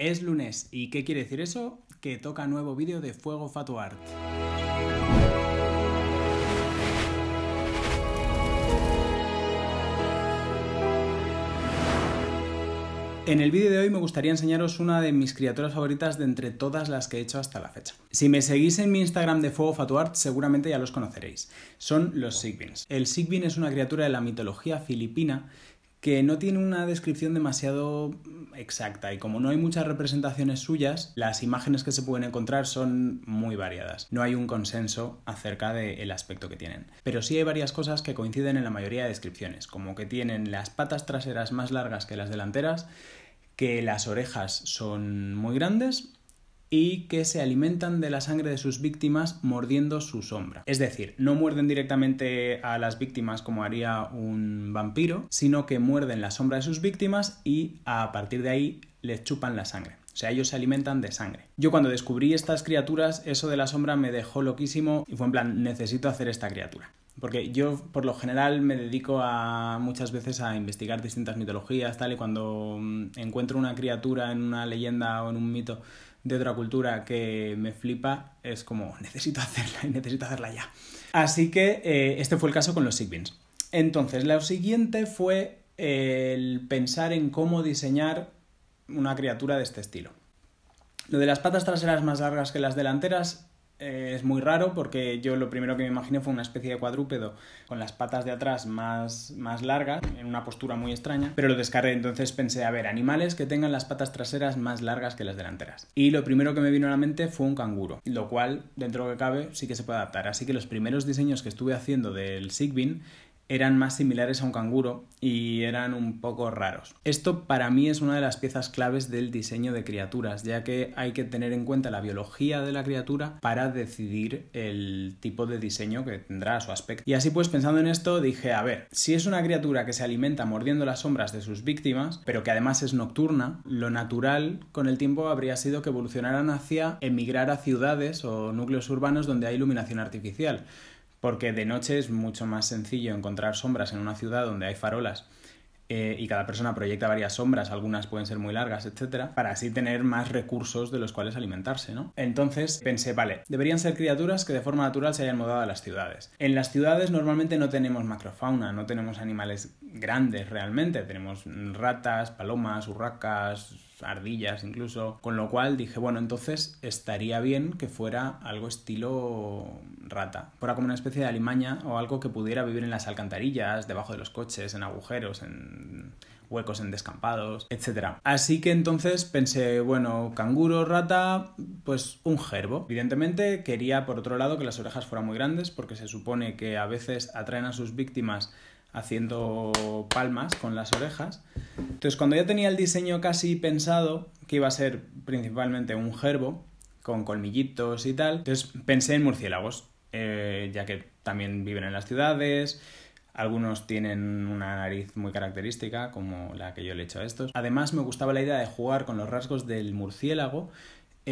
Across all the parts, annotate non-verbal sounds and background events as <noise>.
Es lunes, ¿y qué quiere decir eso? Que toca nuevo vídeo de Fuego Fatuart. En el vídeo de hoy me gustaría enseñaros una de mis criaturas favoritas de entre todas las que he hecho hasta la fecha. Si me seguís en mi Instagram de Fuego Fatuart, seguramente ya los conoceréis. Son los Sigbins. El Sigbin es una criatura de la mitología filipina que no tiene una descripción demasiado exacta y como no hay muchas representaciones suyas, las imágenes que se pueden encontrar son muy variadas. No hay un consenso acerca del aspecto que tienen. Pero sí hay varias cosas que coinciden en la mayoría de descripciones, como que tienen las patas traseras más largas que las delanteras, que las orejas son muy grandes y que se alimentan de la sangre de sus víctimas mordiendo su sombra. Es decir, no muerden directamente a las víctimas como haría un vampiro, sino que muerden la sombra de sus víctimas y a partir de ahí les chupan la sangre. O sea, ellos se alimentan de sangre. Yo cuando descubrí estas criaturas, eso de la sombra me dejó loquísimo y fue en plan, necesito hacer esta criatura. Porque yo por lo general me dedico a muchas veces a investigar distintas mitologías, tal, y cuando mm, encuentro una criatura en una leyenda o en un mito de otra cultura que me flipa, es como <laughs> necesito hacerla y necesito hacerla ya. Así que eh, este fue el caso con los sigwins Entonces, lo siguiente fue eh, el pensar en cómo diseñar una criatura de este estilo. Lo de las patas traseras más largas que las delanteras eh, es muy raro porque yo lo primero que me imaginé fue una especie de cuadrúpedo con las patas de atrás más, más largas, en una postura muy extraña, pero lo descarré, entonces pensé, a ver, animales que tengan las patas traseras más largas que las delanteras. Y lo primero que me vino a la mente fue un canguro, lo cual, dentro de lo que cabe, sí que se puede adaptar. Así que los primeros diseños que estuve haciendo del Sigbin eran más similares a un canguro y eran un poco raros. Esto para mí es una de las piezas claves del diseño de criaturas, ya que hay que tener en cuenta la biología de la criatura para decidir el tipo de diseño que tendrá su aspecto. Y así pues pensando en esto dije, a ver, si es una criatura que se alimenta mordiendo las sombras de sus víctimas, pero que además es nocturna, lo natural con el tiempo habría sido que evolucionaran hacia emigrar a ciudades o núcleos urbanos donde hay iluminación artificial porque de noche es mucho más sencillo encontrar sombras en una ciudad donde hay farolas eh, y cada persona proyecta varias sombras, algunas pueden ser muy largas, etcétera, para así tener más recursos de los cuales alimentarse, ¿no? Entonces pensé, vale, deberían ser criaturas que de forma natural se hayan mudado a las ciudades. En las ciudades normalmente no tenemos macrofauna, no tenemos animales grandes realmente. Tenemos ratas, palomas, urracas, ardillas incluso. Con lo cual dije, bueno, entonces estaría bien que fuera algo estilo rata. Fuera como una especie de alimaña o algo que pudiera vivir en las alcantarillas, debajo de los coches, en agujeros, en huecos en descampados, etc. Así que entonces pensé, bueno, canguro, rata, pues un gerbo. Evidentemente quería por otro lado que las orejas fueran muy grandes porque se supone que a veces atraen a sus víctimas haciendo palmas con las orejas. Entonces, cuando ya tenía el diseño casi pensado, que iba a ser principalmente un gerbo, con colmillitos y tal, pensé en murciélagos, eh, ya que también viven en las ciudades, algunos tienen una nariz muy característica, como la que yo le he hecho a estos. Además, me gustaba la idea de jugar con los rasgos del murciélago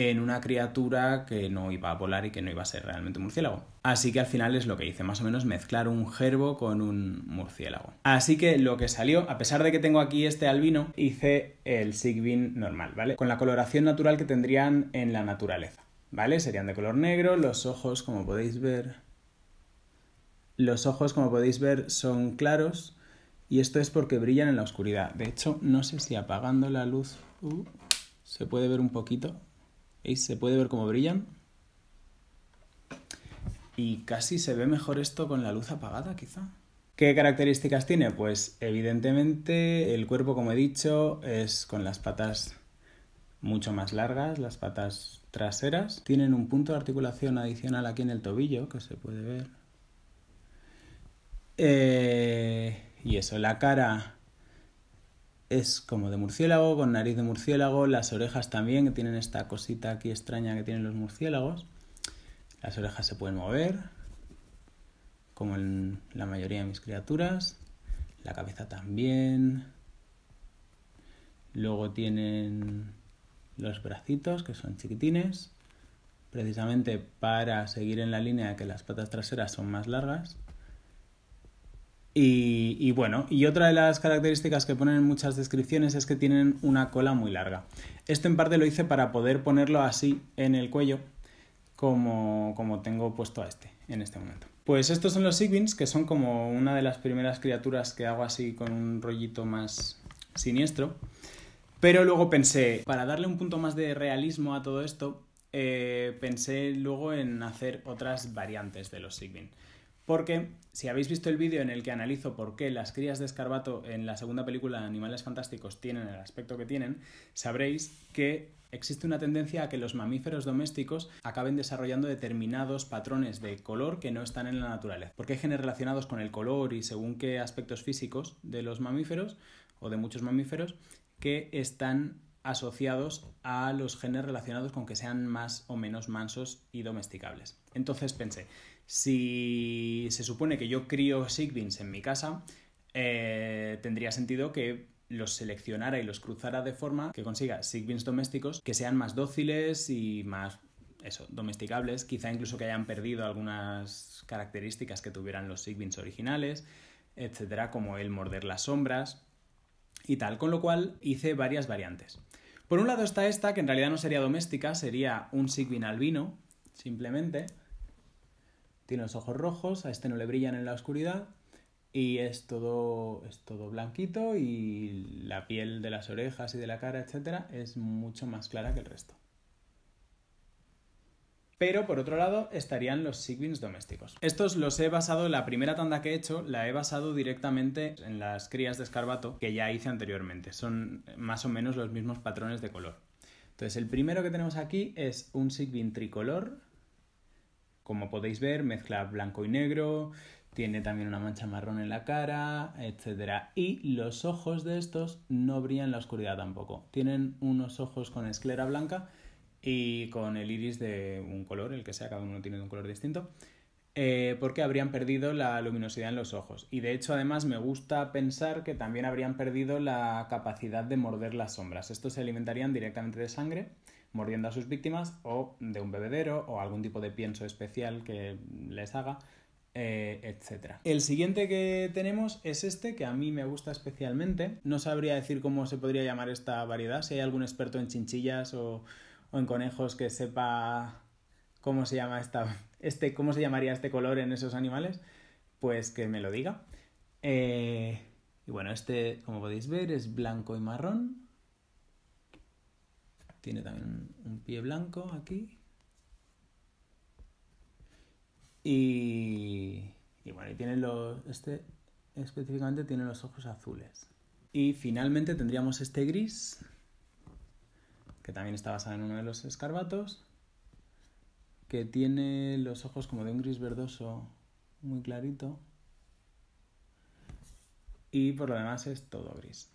en una criatura que no iba a volar y que no iba a ser realmente un murciélago. Así que al final es lo que hice, más o menos mezclar un gerbo con un murciélago. Así que lo que salió, a pesar de que tengo aquí este albino, hice el Sigbin normal, ¿vale? Con la coloración natural que tendrían en la naturaleza, ¿vale? Serían de color negro, los ojos, como podéis ver... Los ojos, como podéis ver, son claros y esto es porque brillan en la oscuridad. De hecho, no sé si apagando la luz... Uh, se puede ver un poquito, ¿Veis? se puede ver cómo brillan? Y casi se ve mejor esto con la luz apagada, quizá. ¿Qué características tiene? Pues evidentemente el cuerpo, como he dicho, es con las patas mucho más largas, las patas traseras. Tienen un punto de articulación adicional aquí en el tobillo, que se puede ver. Eh, y eso, la cara es como de murciélago, con nariz de murciélago, las orejas también, que tienen esta cosita aquí extraña que tienen los murciélagos. Las orejas se pueden mover, como en la mayoría de mis criaturas. La cabeza también. Luego tienen los bracitos, que son chiquitines, precisamente para seguir en la línea de que las patas traseras son más largas. Y, bueno, y otra de las características que ponen en muchas descripciones es que tienen una cola muy larga. Esto en parte lo hice para poder ponerlo así en el cuello, como, como tengo puesto a este en este momento. Pues estos son los Sigwins, que son como una de las primeras criaturas que hago así con un rollito más siniestro. Pero luego pensé, para darle un punto más de realismo a todo esto, eh, pensé luego en hacer otras variantes de los Sigwin. Porque si habéis visto el vídeo en el que analizo por qué las crías de escarbato en la segunda película de Animales Fantásticos tienen el aspecto que tienen, sabréis que existe una tendencia a que los mamíferos domésticos acaben desarrollando determinados patrones de color que no están en la naturaleza. Porque hay genes relacionados con el color y según qué aspectos físicos de los mamíferos o de muchos mamíferos que están asociados a los genes relacionados con que sean más o menos mansos y domesticables. Entonces pensé, si se supone que yo crío Sigbeans en mi casa, eh, tendría sentido que los seleccionara y los cruzara de forma que consiga Sigbeans domésticos que sean más dóciles y más eso, domesticables, quizá incluso que hayan perdido algunas características que tuvieran los Sigbeans originales, etcétera, como el morder las sombras y tal, con lo cual hice varias variantes. Por un lado está esta, que en realidad no sería doméstica, sería un Sigbin albino, simplemente, tiene los ojos rojos, a este no le brillan en la oscuridad y es todo, es todo blanquito y la piel de las orejas y de la cara, etcétera, es mucho más clara que el resto. Pero por otro lado estarían los sigwins domésticos. Estos los he basado, la primera tanda que he hecho, la he basado directamente en las crías de escarbato que ya hice anteriormente. Son más o menos los mismos patrones de color. Entonces el primero que tenemos aquí es un sigwin tricolor, como podéis ver, mezcla blanco y negro, tiene también una mancha marrón en la cara, etc. Y los ojos de estos no brillan la oscuridad tampoco. Tienen unos ojos con esclera blanca y con el iris de un color, el que sea, cada uno tiene un color distinto. Eh, porque habrían perdido la luminosidad en los ojos. Y de hecho, además, me gusta pensar que también habrían perdido la capacidad de morder las sombras. Estos se alimentarían directamente de sangre mordiendo a sus víctimas o de un bebedero o algún tipo de pienso especial que les haga, eh, etc. El siguiente que tenemos es este que a mí me gusta especialmente. No sabría decir cómo se podría llamar esta variedad, si hay algún experto en chinchillas o, en conejos que sepa cómo se llama esta, este, cómo se llamaría este color en esos animales, pues que me lo diga. Eh, y bueno, este, como podéis ver, es blanco y marrón, tiene también un pie blanco aquí. Y, bueno, este específicamente tiene los ojos azules. Y finalmente tendríamos este gris, que también está basado en uno de los escarbatos, que tiene los ojos como de un gris verdoso muy clarito. Y por lo demás es todo gris.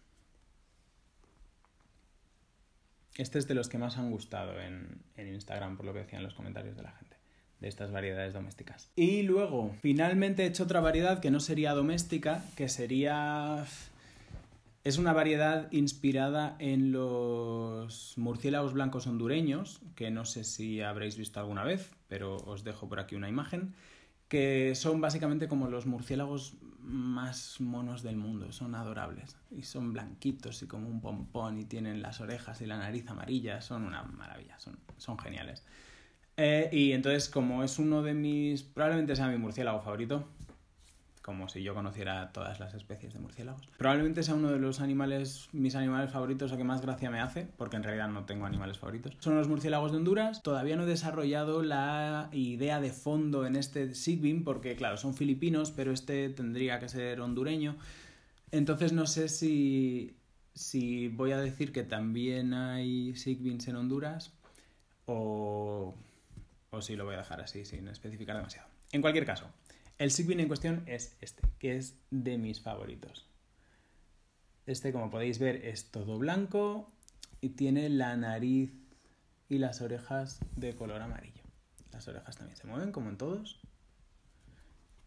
Este es de los que más han gustado en, Instagram, por lo que decían los comentarios de la gente de estas variedades domésticas. Y luego, finalmente he hecho otra variedad que no sería doméstica, que sería... Es una variedad inspirada en los murciélagos blancos hondureños, que no sé si habréis visto alguna vez, pero os dejo por aquí una imagen que son básicamente como los murciélagos más monos del mundo, son adorables y son blanquitos y como un pompón y tienen las orejas y la nariz amarilla, son una maravilla, son, son geniales. Eh, y entonces como es uno de mis, probablemente sea mi murciélago favorito, como si yo conociera todas las especies de murciélagos. Probablemente sea uno de los animales, mis animales favoritos o que más gracia me hace, porque en realidad no tengo animales favoritos. Son los murciélagos de Honduras. Todavía no he desarrollado la idea de fondo en este Sigbin, porque claro, son filipinos, pero este tendría que ser hondureño. Entonces no sé si, si voy a decir que también hay Sigbins en Honduras o, o si lo voy a dejar así, sin especificar demasiado. En cualquier caso, el Sigwin en cuestión es este, que es de mis favoritos. Este, como podéis ver, es todo blanco y tiene la nariz y las orejas de color amarillo. Las orejas también se mueven, como en todos.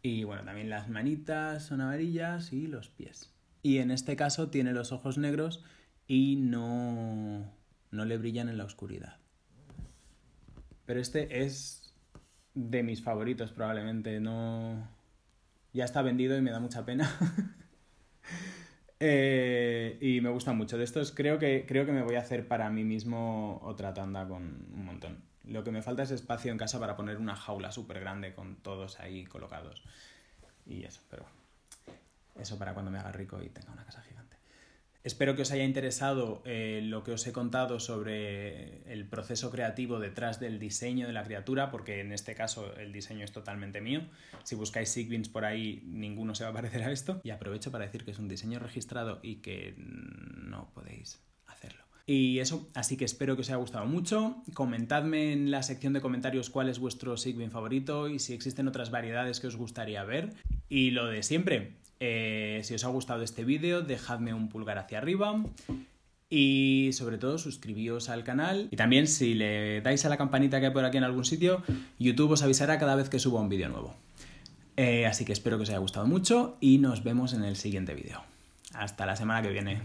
Y bueno, también las manitas son amarillas y los pies. Y en este caso tiene los ojos negros y no, no le brillan en la oscuridad. Pero este es de mis favoritos probablemente. No. Ya está vendido y me da mucha pena. <laughs> Eh, y me gusta mucho. De estos creo que, creo que me voy a hacer para mí mismo otra tanda con un montón. Lo que me falta es espacio en casa para poner una jaula súper grande con todos ahí colocados. Y eso, pero eso para cuando me haga rico y tenga una casa gigante. Espero que os haya interesado eh, lo que os he contado sobre el proceso creativo detrás del diseño de la criatura, porque en este caso el diseño es totalmente mío. Si buscáis sigwins por ahí, ninguno se va a parecer a esto. Y aprovecho para decir que es un diseño registrado y que no podéis hacerlo. Y eso, así que espero que os haya gustado mucho. Comentadme en la sección de comentarios cuál es vuestro sigwin favorito y si existen otras variedades que os gustaría ver. Y lo de siempre, eh, si os ha gustado este vídeo, dejadme un pulgar hacia arriba. Y sobre todo suscribíos al canal y también si le dais a la campanita que hay por aquí en algún sitio, YouTube os avisará cada vez que suba un vídeo nuevo. Eh, así que espero que os haya gustado mucho y nos vemos en el siguiente vídeo. Hasta la semana que viene.